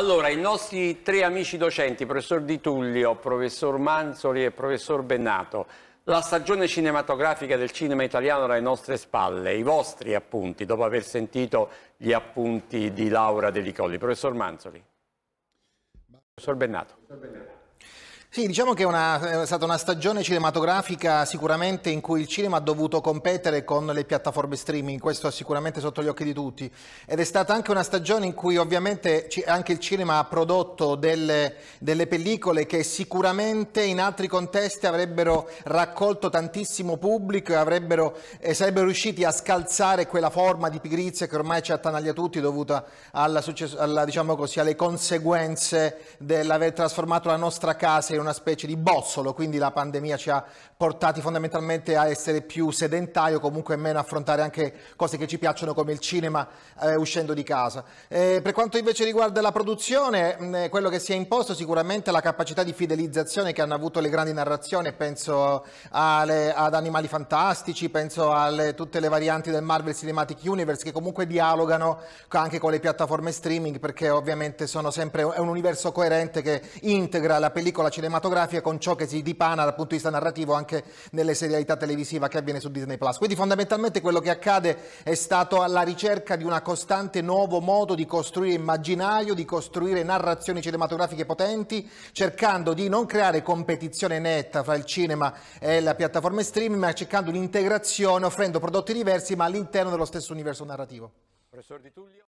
Allora, i nostri tre amici docenti, professor Di Tullio, professor Manzoli e professor Bennato, la stagione cinematografica del cinema italiano alle nostre spalle, i vostri appunti, dopo aver sentito gli appunti di Laura Delicolli. Professor Manzoli. Professor Bennato. Professor Bennato. Sì, diciamo che è, una, è, stata una stagione cinematografica sicuramente in cui il cinema ha dovuto competere con le piattaforme streaming, questo è sicuramente sotto gli occhi di tutti. Ed è stata anche una stagione in cui ovviamente anche il cinema ha prodotto delle, delle pellicole che sicuramente in altri contesti avrebbero raccolto tantissimo pubblico e, avrebbero, e sarebbero riusciti a scalzare quella forma di pigrizia che ormai ci attanaglia tutti dovuta alla, alla, diciamo così, alle conseguenze dell'aver trasformato la nostra casa in una specie di bozzolo, quindi la pandemia ci ha portati fondamentalmente a essere più sedentari o comunque meno affrontare anche cose che ci piacciono come il cinema eh, uscendo di casa. Eh, per quanto invece riguarda la produzione, eh, quello che si è imposto sicuramente è la capacità di fidelizzazione che hanno avuto le grandi narrazioni, penso alle, ad Animali Fantastici, penso a tutte le varianti del Marvel Cinematic Universe che comunque dialogano anche con le piattaforme streaming perché ovviamente sono sempre un universo coerente che integra la pellicola cinematografica cinematografica con ciò che si dipana dal punto di vista narrativo anche nelle serialità televisiva che avviene su Disney Plus. Quindi fondamentalmente quello che accade è stato alla ricerca di un costante nuovo modo di costruire immaginario, di costruire narrazioni cinematografiche potenti, cercando di non creare competizione netta fra il cinema e la piattaforma streaming, ma cercando un'integrazione offrendo prodotti diversi ma all'interno dello stesso universo narrativo. Di Tullio